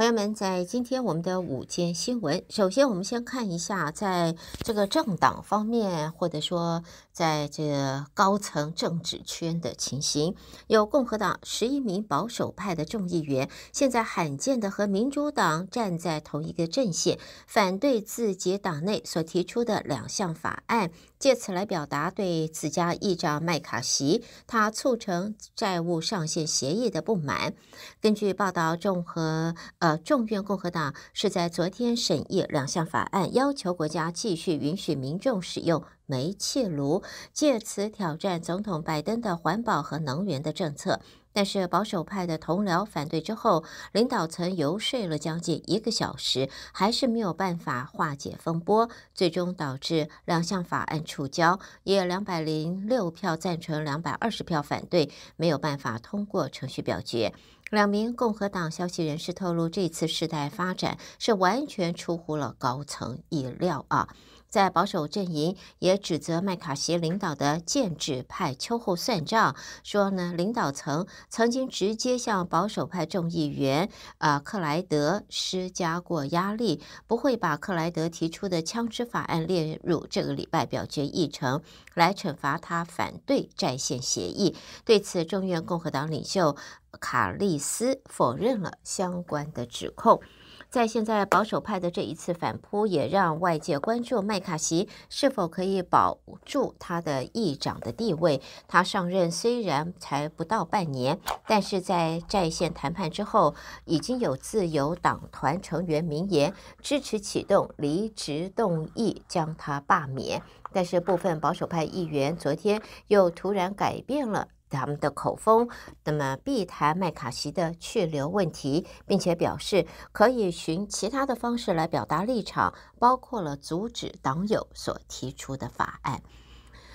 朋友们，在今天我们的午间新闻，首先我们先看一下在这个政党方面，或者说在这高层政治圈的情形。有共和党十一名保守派的众议员，现在罕见的和民主党站在同一个阵线，反对自己党内所提出的两项法案，借此来表达对自家议长麦卡锡他促成债务上限协议的不满。根据报道，众和呃。众院共和党是在昨天审议两项法案，要求国家继续允许民众使用煤气炉，借此挑战总统拜登的环保和能源的政策。但是保守派的同僚反对之后，领导层游说了将近一个小时，还是没有办法化解风波，最终导致两项法案触礁，也两百零六票赞成、两百二十票反对，没有办法通过程序表决。两名共和党消息人士透露，这次事态发展是完全出乎了高层意料啊。在保守阵营也指责麦卡锡领导的建制派秋后算账，说呢，领导层曾经直接向保守派众议员啊克莱德施加过压力，不会把克莱德提出的枪支法案列入这个礼拜表决议程，来惩罚他反对在线协议。对此，众院共和党领袖卡利斯否认了相关的指控。在现在保守派的这一次反扑，也让外界关注麦卡锡是否可以保住他的议长的地位。他上任虽然才不到半年，但是在在线谈判之后，已经有自由党团成员明言支持启动离职动议将他罢免。但是部分保守派议员昨天又突然改变了。他们的口风，那么避谈麦卡锡的去留问题，并且表示可以寻其他的方式来表达立场，包括了阻止党友所提出的法案。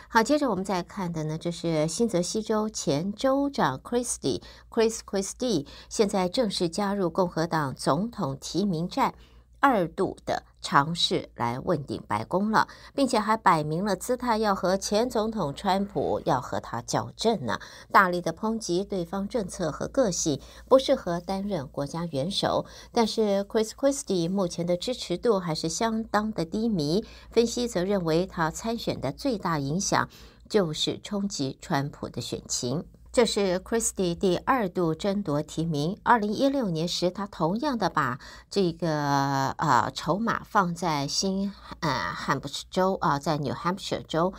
好，接着我们再看的呢，这是新泽西州前州长 Christie，Chris Christie 现在正式加入共和党总统提名战。二度的尝试来问鼎白宫了，并且还摆明了姿态要和前总统川普要和他较劲呢，大力的抨击对方政策和个性不适合担任国家元首。但是，Chris Christie 目前的支持度还是相当的低迷。分析则认为，他参选的最大影响就是冲击川普的选情。这是 Christie 第二度争夺提名。二零一六年时，他同样的把这个呃筹码放在新呃汉普斯州啊，在 New Hampshire 州。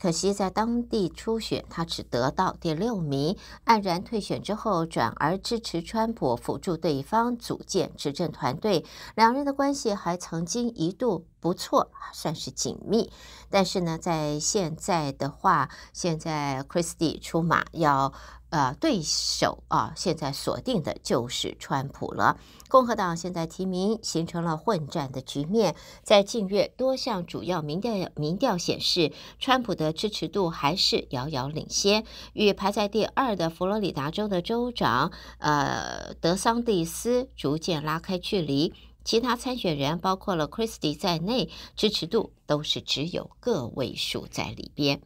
可惜在当地初选，他只得到第六名，黯然退选之后，转而支持川普，辅助对方组建执政团队。两人的关系还曾经一度不错，算是紧密。但是呢，在现在的话，现在 Christie 出马要。呃，对手啊，现在锁定的就是川普了。共和党现在提名形成了混战的局面。在近月多项主要民调民调显示，川普的支持度还是遥遥领先，与排在第二的佛罗里达州的州长呃德桑蒂斯逐渐拉开距离。其他参选人，包括了 Christie 在内，支持度都是只有个位数在里边。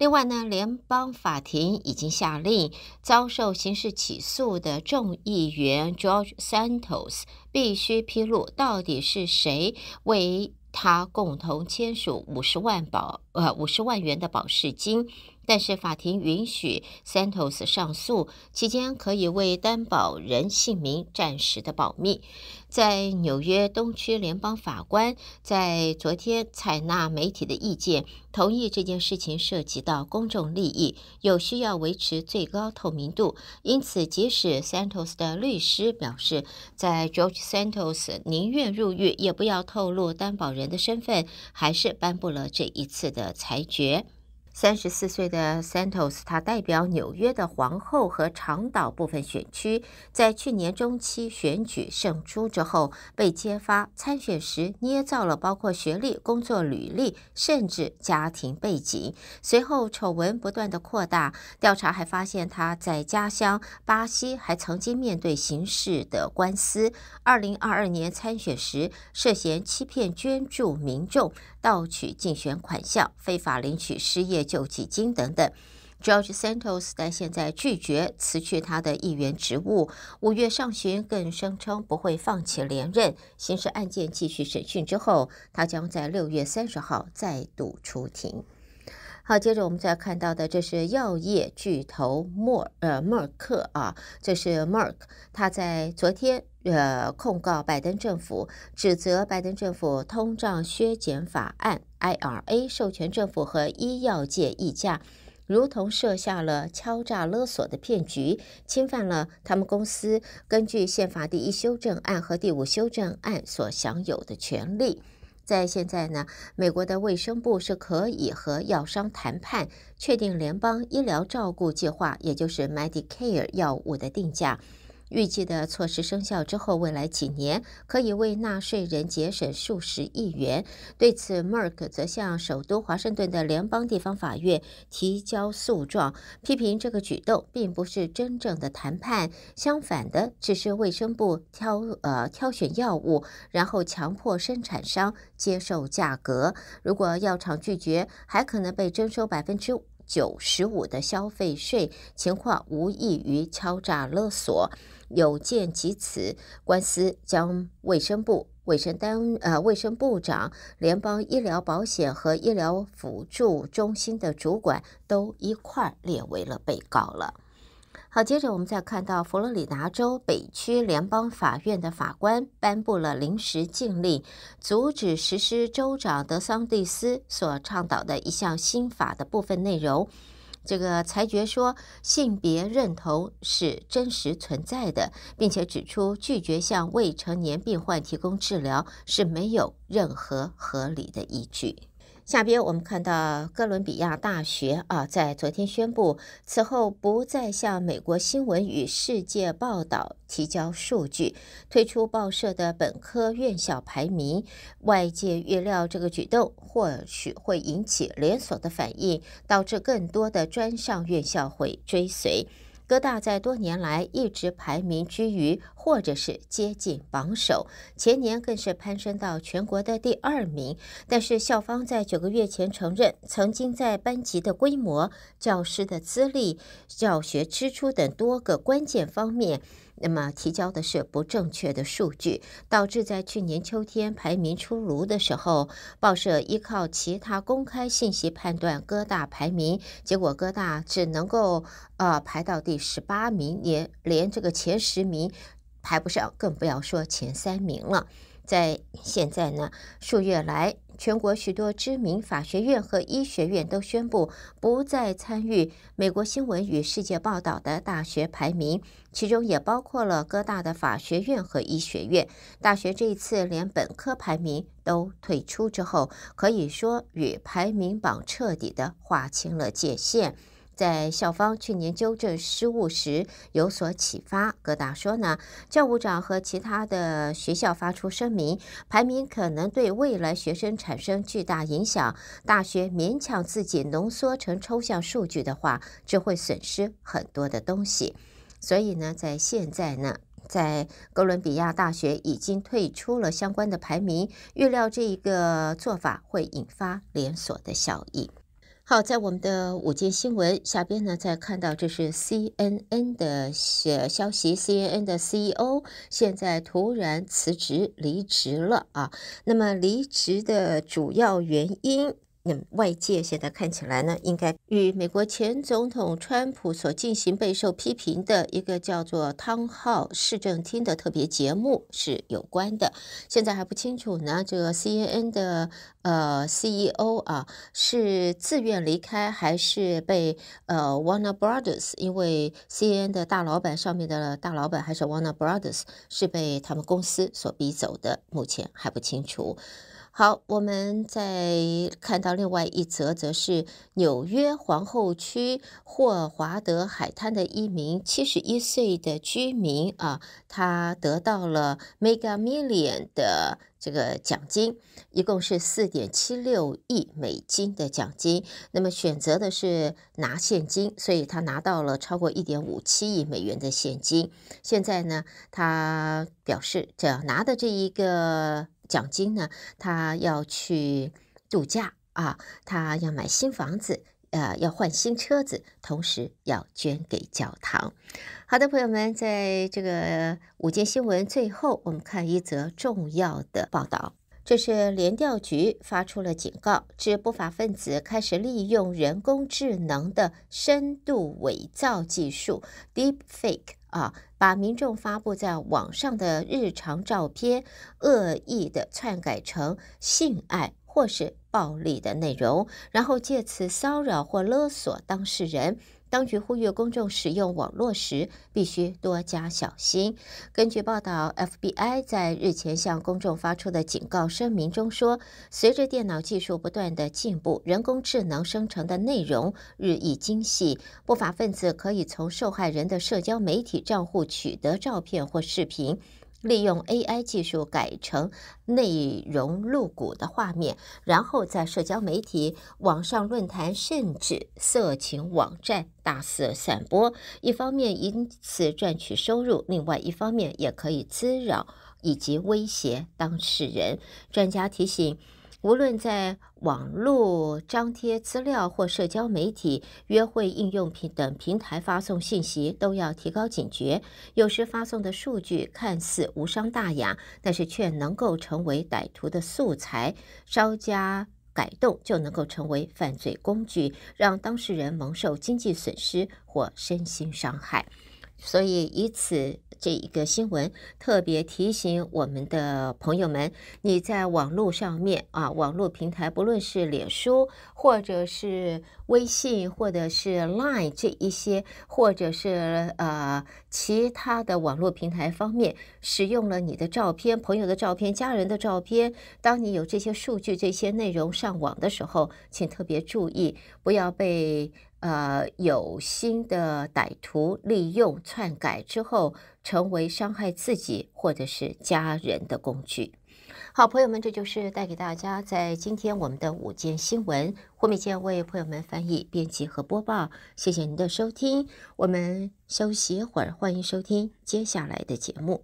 另外呢，联邦法庭已经下令，遭受刑事起诉的众议员 George Santos 必须披露到底是谁为他共同签署五十万保。呃，五十万元的保释金，但是法庭允许 Santos 上诉期间可以为担保人姓名暂时的保密。在纽约东区联邦法官在昨天采纳媒体的意见，同意这件事情涉及到公众利益，有需要维持最高透明度，因此即使 Santos 的律师表示，在 George Santos 宁愿入狱也不要透露担保人的身份，还是颁布了这一次的。的裁决。三十四岁的 Santos，他代表纽约的皇后和长岛部分选区，在去年中期选举胜出之后，被揭发参选时捏造了包括学历、工作履历，甚至家庭背景。随后丑闻不断的扩大，调查还发现他在家乡巴西还曾经面对刑事的官司。二零二二年参选时，涉嫌欺骗捐助民众、盗取竞选款项、非法领取失业。救济金等等。George Santos 但现在拒绝辞去他的议员职务。五月上旬更声称不会放弃连任。刑事案件继续审讯之后，他将在六月三十号再度出庭。好，接着我们再看到的，这是药业巨头默呃默克啊，这是默 k 他在昨天。呃，控告拜登政府，指责拜登政府通胀削减法案 （IRA） 授权政府和医药界议价，如同设下了敲诈勒索的骗局，侵犯了他们公司根据宪法第一修正案和第五修正案所享有的权利。在现在呢，美国的卫生部是可以和药商谈判，确定联邦医疗照顾计划，也就是 Medicare 药物的定价。预计的措施生效之后，未来几年可以为纳税人节省数十亿元。对此，默克则向首都华盛顿的联邦地方法院提交诉状，批评这个举动并不是真正的谈判，相反的，只是卫生部挑呃挑选药物，然后强迫生产商接受价格。如果药厂拒绝，还可能被征收百分之五。九十五的消费税情况无异于敲诈勒索，有见及此，官司将卫生部、卫生单呃卫生部长、联邦医疗保险和医疗辅助中心的主管都一块列为了被告了。好，接着我们再看到佛罗里达州北区联邦法院的法官颁布了临时禁令，阻止实施州长德桑蒂斯所倡导的一项新法的部分内容。这个裁决说，性别认同是真实存在的，并且指出拒绝向未成年病患提供治疗是没有任何合理的依据。下边我们看到哥伦比亚大学啊，在昨天宣布，此后不再向《美国新闻与世界报道》提交数据，退出报社的本科院校排名。外界预料，这个举动或许会引起连锁的反应，导致更多的专上院校会追随。哥大在多年来一直排名居于或者是接近榜首，前年更是攀升到全国的第二名。但是校方在九个月前承认，曾经在班级的规模、教师的资历、教学支出等多个关键方面。那么提交的是不正确的数据，导致在去年秋天排名出炉的时候，报社依靠其他公开信息判断各大排名，结果各大只能够呃排到第十八名，也连这个前十名排不上，更不要说前三名了。在现在呢，数月来，全国许多知名法学院和医学院都宣布不再参与美国新闻与世界报道的大学排名，其中也包括了各大的法学院和医学院大学。这一次连本科排名都退出之后，可以说与排名榜彻底的划清了界限。在校方去年纠正失误时有所启发，戈达说呢，教务长和其他的学校发出声明，排名可能对未来学生产生巨大影响。大学勉强自己浓缩成抽象数据的话，就会损失很多的东西。所以呢，在现在呢，在哥伦比亚大学已经退出了相关的排名，预料这一个做法会引发连锁的效应。好，在我们的午间新闻下边呢，再看到这是 C N N 的消消息，C N N 的 C E O 现在突然辞职离职了啊。那么离职的主要原因。外界现在看起来呢，应该与美国前总统川普所进行备受批评的一个叫做汤浩市政厅的特别节目是有关的。现在还不清楚呢，这个 CNN 的呃 CEO 啊是自愿离开还是被呃 Wanna Brothers？因为 CNN 的大老板上面的大老板还是 Wanna Brothers 是被他们公司所逼走的，目前还不清楚。好，我们在看到另外一则，则是纽约皇后区霍华德海滩的一名七十一岁的居民啊，他得到了 Mega Million 的这个奖金，一共是四点七六亿美金的奖金。那么选择的是拿现金，所以他拿到了超过一点五七亿美元的现金。现在呢，他表示，只要拿的这一个。奖金呢？他要去度假啊！他要买新房子，呃，要换新车子，同时要捐给教堂。好的，朋友们，在这个午间新闻最后，我们看一则重要的报道，这是联调局发出了警告，指不法分子开始利用人工智能的深度伪造技术 （Deepfake） 啊。把民众发布在网上的日常照片恶意的篡改成性爱或是暴力的内容，然后借此骚扰或勒索当事人。当局呼吁公众使用网络时必须多加小心。根据报道，FBI 在日前向公众发出的警告声明中说，随着电脑技术不断的进步，人工智能生成的内容日益精细，不法分子可以从受害人的社交媒体账户取得照片或视频。利用 AI 技术改成内容露骨的画面，然后在社交媒体、网上论坛甚至色情网站大肆散播。一方面因此赚取收入，另外一方面也可以滋扰以及威胁当事人。专家提醒。无论在网络张贴资料或社交媒体、约会应用品等平台发送信息，都要提高警觉。有时发送的数据看似无伤大雅，但是却能够成为歹徒的素材，稍加改动就能够成为犯罪工具，让当事人蒙受经济损失或身心伤害。所以，以此这一个新闻，特别提醒我们的朋友们：你在网络上面啊，网络平台，不论是脸书，或者是微信，或者是 Line 这一些，或者是呃其他的网络平台方面，使用了你的照片、朋友的照片、家人的照片，当你有这些数据、这些内容上网的时候，请特别注意，不要被。呃，有心的歹徒利用篡改之后，成为伤害自己或者是家人的工具。好，朋友们，这就是带给大家在今天我们的午间新闻。胡美健为朋友们翻译、编辑和播报。谢谢您的收听，我们休息一会儿，欢迎收听接下来的节目。